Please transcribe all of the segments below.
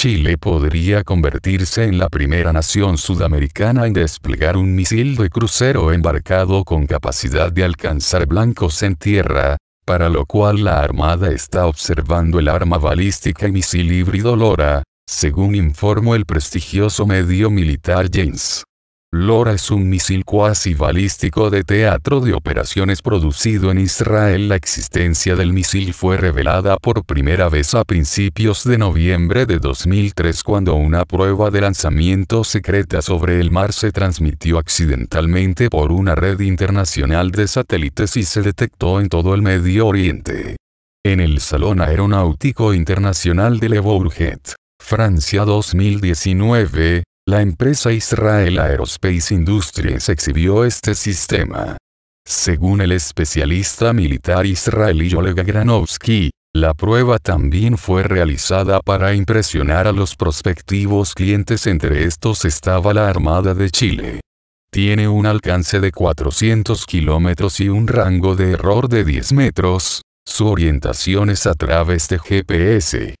Chile podría convertirse en la primera nación sudamericana en desplegar un misil de crucero embarcado con capacidad de alcanzar blancos en tierra, para lo cual la Armada está observando el arma balística y misil híbrido LORA, según informó el prestigioso medio militar James. LORA es un misil cuasi balístico de teatro de operaciones producido en Israel. La existencia del misil fue revelada por primera vez a principios de noviembre de 2003 cuando una prueba de lanzamiento secreta sobre el mar se transmitió accidentalmente por una red internacional de satélites y se detectó en todo el Medio Oriente. En el Salón Aeronáutico Internacional de Le Bourget, Francia 2019, la empresa Israel Aerospace Industries exhibió este sistema. Según el especialista militar israelí Oleg Granovsky, la prueba también fue realizada para impresionar a los prospectivos clientes, entre estos estaba la Armada de Chile. Tiene un alcance de 400 kilómetros y un rango de error de 10 metros, su orientación es a través de GPS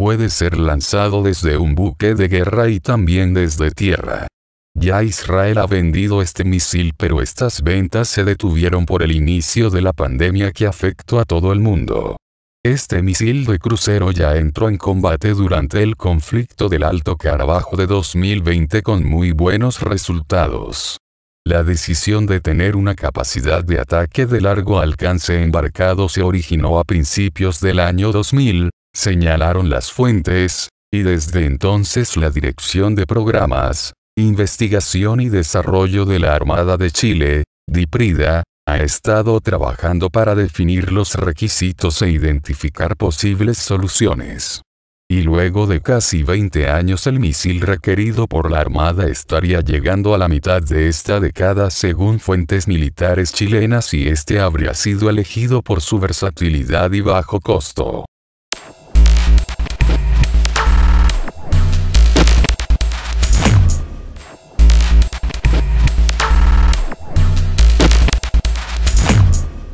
puede ser lanzado desde un buque de guerra y también desde tierra. Ya Israel ha vendido este misil pero estas ventas se detuvieron por el inicio de la pandemia que afectó a todo el mundo. Este misil de crucero ya entró en combate durante el conflicto del Alto Carabajo de 2020 con muy buenos resultados. La decisión de tener una capacidad de ataque de largo alcance embarcado se originó a principios del año 2000, señalaron las fuentes, y desde entonces la Dirección de Programas, Investigación y Desarrollo de la Armada de Chile, DIPRIDA, ha estado trabajando para definir los requisitos e identificar posibles soluciones. Y luego de casi 20 años el misil requerido por la Armada estaría llegando a la mitad de esta década según fuentes militares chilenas y este habría sido elegido por su versatilidad y bajo costo.